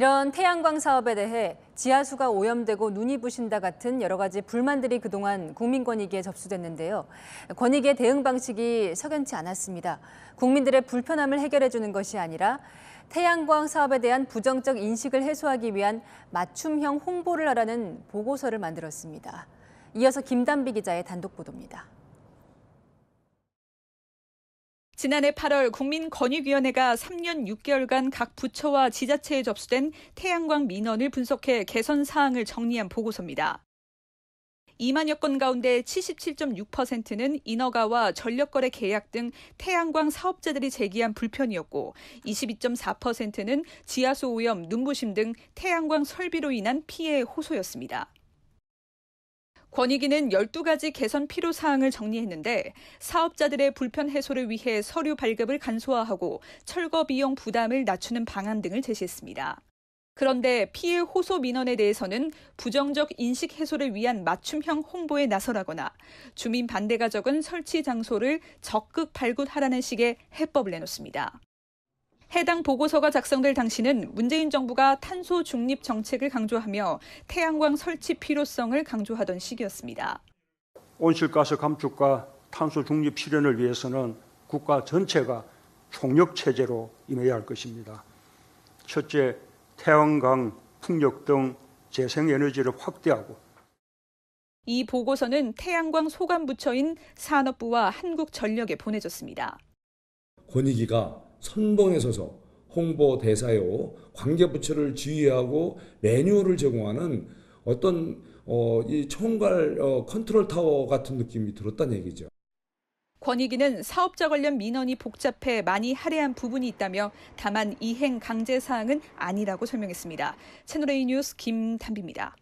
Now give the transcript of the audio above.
이런 태양광 사업에 대해 지하수가 오염되고 눈이 부신다 같은 여러 가지 불만들이 그동안 국민권익위에 접수됐는데요. 권익위의 대응 방식이 석연치 않았습니다. 국민들의 불편함을 해결해 주는 것이 아니라 태양광 사업에 대한 부정적 인식을 해소하기 위한 맞춤형 홍보를 하라는 보고서를 만들었습니다. 이어서 김단비 기자의 단독 보도입니다. 지난해 8월 국민권익위원회가 3년 6개월간 각 부처와 지자체에 접수된 태양광 민원을 분석해 개선 사항을 정리한 보고서입니다. 2만여 건 가운데 77.6%는 인허가와 전력거래 계약 등 태양광 사업자들이 제기한 불편이었고 22.4%는 지하수 오염, 눈부심 등 태양광 설비로 인한 피해 의 호소였습니다. 권익위는 12가지 개선 필요 사항을 정리했는데 사업자들의 불편 해소를 위해 서류 발급을 간소화하고 철거 비용 부담을 낮추는 방안 등을 제시했습니다. 그런데 피해 호소 민원에 대해서는 부정적 인식 해소를 위한 맞춤형 홍보에 나서라거나 주민 반대가 적은 설치 장소를 적극 발굴하라는 식의 해법을 내놓습니다. 해당 보고서가 작성될 당시는 문재인 정부가 탄소 중립 정책을 강조하며 태양광 설치 필요성을 강조하던 시기였습니다. 온실가스 감축과 탄소 중립 실현을 위해서는 국가 전체가 총력 체제로 임해야 할 것입니다. 첫째, 태양광, 풍력 등 재생에너지를 확대하고 이 보고서는 태양광 소관 부처인 산업부와 한국전력에 보내졌습니다. 권익위가 선봉에 서서 홍보 대사요 관계부처를 지휘하고 매뉴얼을 제공하는 어떤 어, 이 총괄 어, 컨트롤 타워 같은 느낌이 들었다는 얘기죠. 권익위는 사업자 관련 민원이 복잡해 많이 할애한 부분이 있다며 다만 이행 강제 사항은 아니라고 설명했습니다. 채널A 뉴스 김담비입니다.